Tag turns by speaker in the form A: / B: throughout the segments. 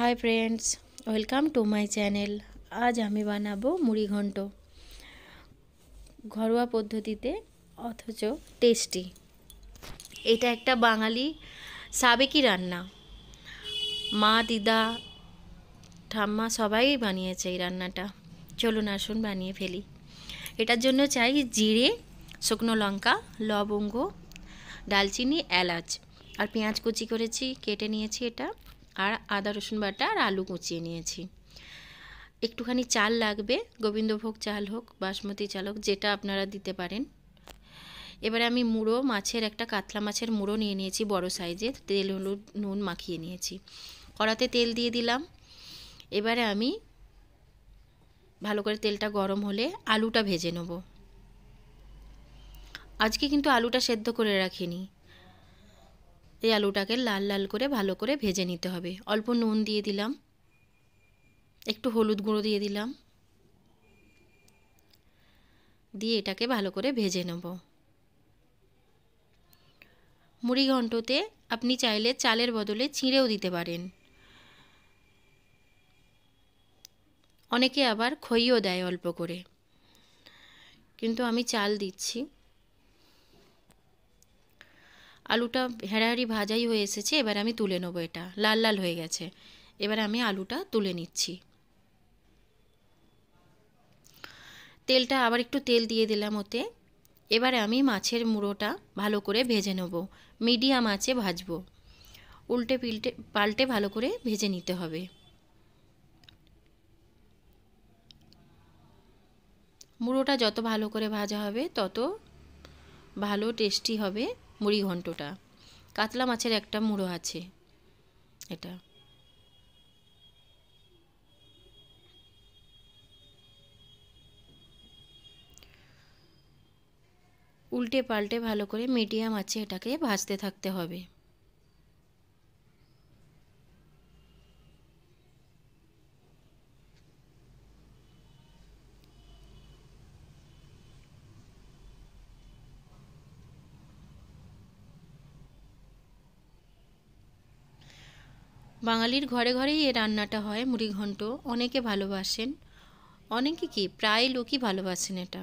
A: high friends welcome to my channel আজ আমি বানাবো মুড়ি ঘন্ট ঘরোয়া পদ্ধতিতে অথচ টেস্টি এটা একটা বাঙালি সাবেকি রান্না মা দিদা ঠাম্মা সবাই বানিয়েছে এই রান্নাটা চলুন আসুন বানিয়ে ফেলি এটার জন্য চাই জিরে শুকনো লঙ্কা লবঙ্গ ডালচিনি এলাচ আর পেঁয়াজ কুচি করেছি কেটে নিয়েছি এটা আর আদা রসুন বাটা আর আলু কুচিয়ে নিয়েছি একটুখানি চাল লাগবে গোবিন্দভোগ চাল হোক বাসমতি চাল হোক যেটা আপনারা দিতে পারেন এবারে আমি মুড়ো মাছের একটা কাতলা মাছের মুড়ো নিয়ে নিয়েছি বড় সাইজের তেল হলুদ নুন মাখিয়ে নিয়েছি কড়াতে তেল দিয়ে দিলাম এবারে আমি ভালো করে তেলটা গরম হলে আলুটা ভেজে নেব আজকে কিন্তু আলুটা সেদ্ধ করে রাখিনি এই আলুটাকে লাল লাল করে ভালো করে ভেজে নিতে হবে অল্প নুন দিয়ে দিলাম একটু হলুদ গুঁড়ো দিয়ে দিলাম দিয়ে এটাকে ভালো করে ভেজে নেব মুড়ি ঘন্টতে আপনি চাইলে চালের বদলে চিঁড়েও দিতে পারেন অনেকে আবার খইও দেয় অল্প করে কিন্তু আমি চাল দিচ্ছি আলুটা হেঁড়াহাড়ি ভাজাই হয়ে এসেছে এবার আমি তুলে নেবো এটা লাল লাল হয়ে গেছে এবার আমি আলুটা তুলে নিচ্ছি তেলটা আবার একটু তেল দিয়ে দিলাম ওতে এবারে আমি মাছের মুড়োটা ভালো করে ভেজে নেব মিডিয়াম আছে ভাজবো উল্টে পিল্টে পাল্টে ভালো করে ভেজে নিতে হবে মুড়োটা যত ভালো করে ভাজা হবে তত ভালো টেস্টি হবে মুড়ি ঘন্টটা কাতলা মাছের একটা মুড়ো আছে এটা উল্টে পাল্টে ভালো করে মিডিয়াম আছে এটাকে ভাজতে থাকতে হবে বাঙালির ঘরে ঘরেই এ রান্নাটা হয় মুড়িঘণ্ট অনেকে ভালোবাসেন অনেকে কি প্রায় লোকই ভালোবাসেন এটা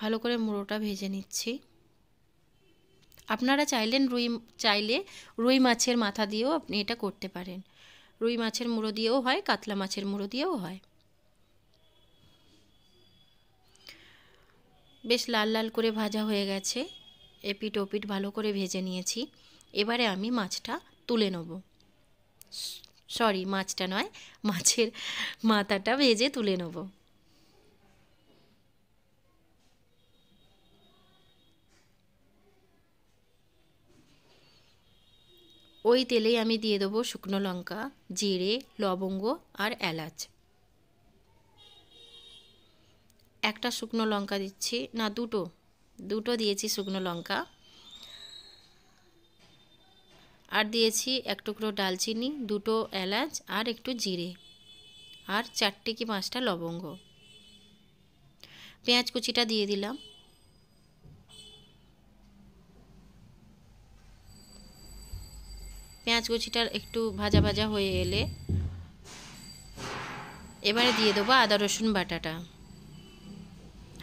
A: ভালো করে মুড়োটা ভেজে নিচ্ছি আপনারা চাইলেন রুই চাইলে রুই মাছের মাথা দিয়েও আপনি এটা করতে পারেন রুই মাছের মুড়ো দিয়েও হয় কাতলা মাছের মুড়ো দিয়েও হয় বেশ লাল লাল করে ভাজা হয়ে গেছে এপিট ওপিট ভালো করে ভেজে নিয়েছি এবারে আমি মাছটা তুলে নেব সরি মাছটা নয় মাছের মাথাটা ভেজে তুলে নেব ওই তেলেই আমি দিয়ে দেবো শুকনো লঙ্কা জিরে লবঙ্গ আর এলাচ একটা শুকনো লঙ্কা দিচ্ছি না দুটো দুটো দিয়েছি শুকনো লঙ্কা আর দিয়েছি এক টুকরো ডালচিনি দুটো এলাচ আর একটু জিরে আর চারটে কি পাঁচটা লবঙ্গ পেঁয়াজ কুচিটা দিয়ে দিলাম পেঁয়াজ কুচিটা একটু ভাজা ভাজা হয়ে এলে এবারে দিয়ে দেবো আদা রসুন বাটাটা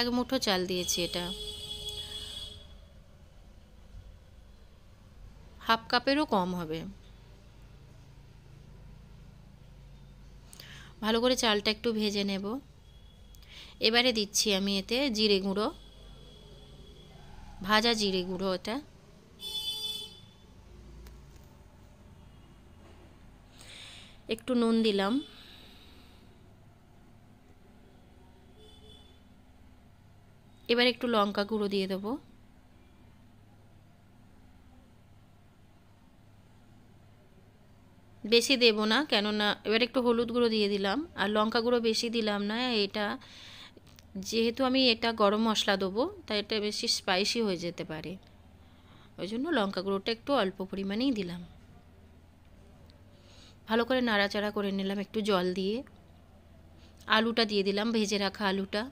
A: এক মুঠো চাল দিয়েছি এটা হাফ কাপেরও কম হবে ভালো করে চালটা একটু ভেজে নেব এবারে দিচ্ছি আমি এতে জিরে গুঁড়ো ভাজা জিরে গুঁড়ো এটা একটু নুন দিলাম এবার একটু লঙ্কা গুঁড়ো দিয়ে দেবো বেশি দেব না কেননা এবার একটু হলুদ গুঁড়ো দিয়ে দিলাম আর লঙ্কা গুঁড়ো বেশি দিলাম না এটা যেহেতু আমি এটা গরম মশলা দেবো তাই এটা বেশি স্পাইসি হয়ে যেতে পারে ওই জন্য লঙ্কা গুঁড়োটা একটু অল্প পরিমাণেই দিলাম ভালো করে নাড়াচাড়া করে নিলাম একটু জল দিয়ে আলুটা দিয়ে দিলাম ভেজে রাখা আলুটা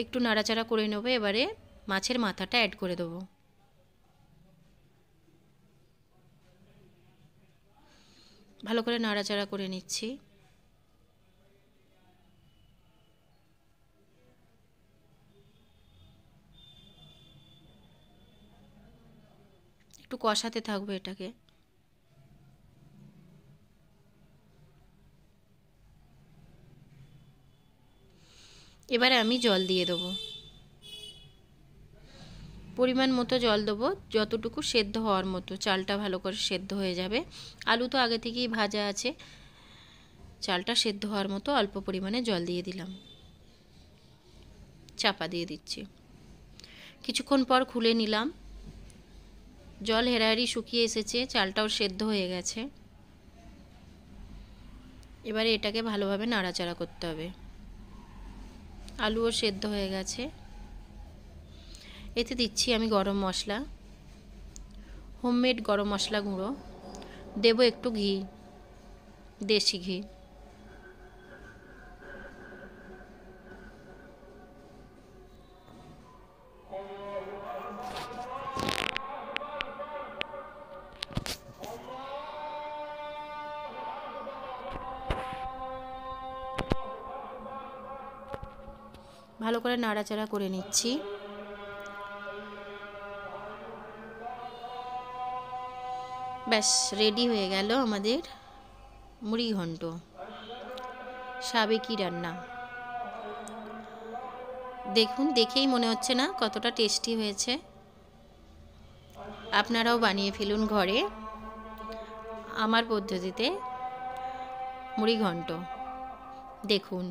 A: একটু নাড়াচাড়া করে নেবো এবারে মাছের মাথাটা অ্যাড করে দেবো ভালো করে নাড়াচাড়া করে নিচ্ছি একটু কষাতে থাকবে এটাকে এবারে আমি জল দিয়ে দেবো পরিমাণ মতো জল দেবো যতটুকু সেদ্ধ হওয়ার মতো চালটা ভালো করে সেদ্ধ হয়ে যাবে আলু তো আগে থেকেই ভাজা আছে চালটা সেদ্ধ হওয়ার মতো অল্প পরিমাণে জল দিয়ে দিলাম চাপা দিয়ে দিচ্ছি কিছুক্ষণ পর খুলে নিলাম জল হেরাহেরি শুকিয়ে এসেছে চালটাও সেদ্ধ হয়ে গেছে এবারে এটাকে ভালোভাবে নাড়াচাড়া করতে হবে আলুও সেদ্ধ হয়ে গেছে এতে দিচ্ছি আমি গরম মশলা হোমমেড গরম মশলা গুঁড়ো দেব একটু ঘি দেশি ঘি ভালো করে নাড়াচাড়া করে নিচ্ছি ব্যাস রেডি হয়ে গেল আমাদের মুড়ি ঘন্ট সাবেকি রান্না দেখুন দেখেই মনে হচ্ছে না কতটা টেস্টি হয়েছে আপনারাও বানিয়ে ফেলুন ঘরে আমার পদ্ধতিতে মুড়ি ঘন্ট দেখুন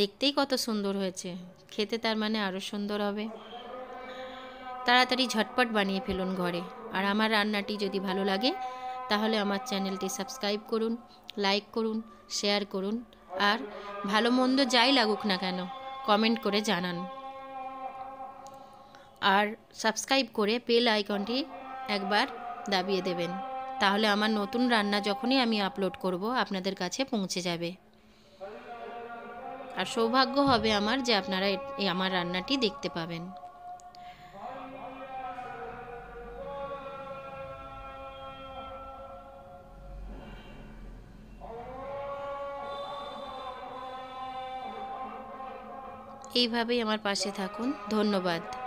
A: দেখতেই কত সুন্দর হয়েছে খেতে তার মানে আরও সুন্দর হবে তাড়াতাড়ি ঝটপট বানিয়ে ফেলুন ঘরে আর আমার রান্নাটি যদি ভালো লাগে তাহলে আমার চ্যানেলটি সাবস্ক্রাইব করুন লাইক করুন শেয়ার করুন আর ভালো মন্দ যাই লাগুক না কেন কমেন্ট করে জানান আর সাবস্ক্রাইব করে বেল আইকনটি একবার দাবিয়ে দেবেন তাহলে আমার নতুন রান্না যখনই আমি আপলোড করব আপনাদের কাছে পৌঁছে যাবে আর সৌভাগ্য হবে আমার যে আপনারা আমার রান্নাটি দেখতে পাবেন এইভাবেই আমার পাশে থাকুন ধন্যবাদ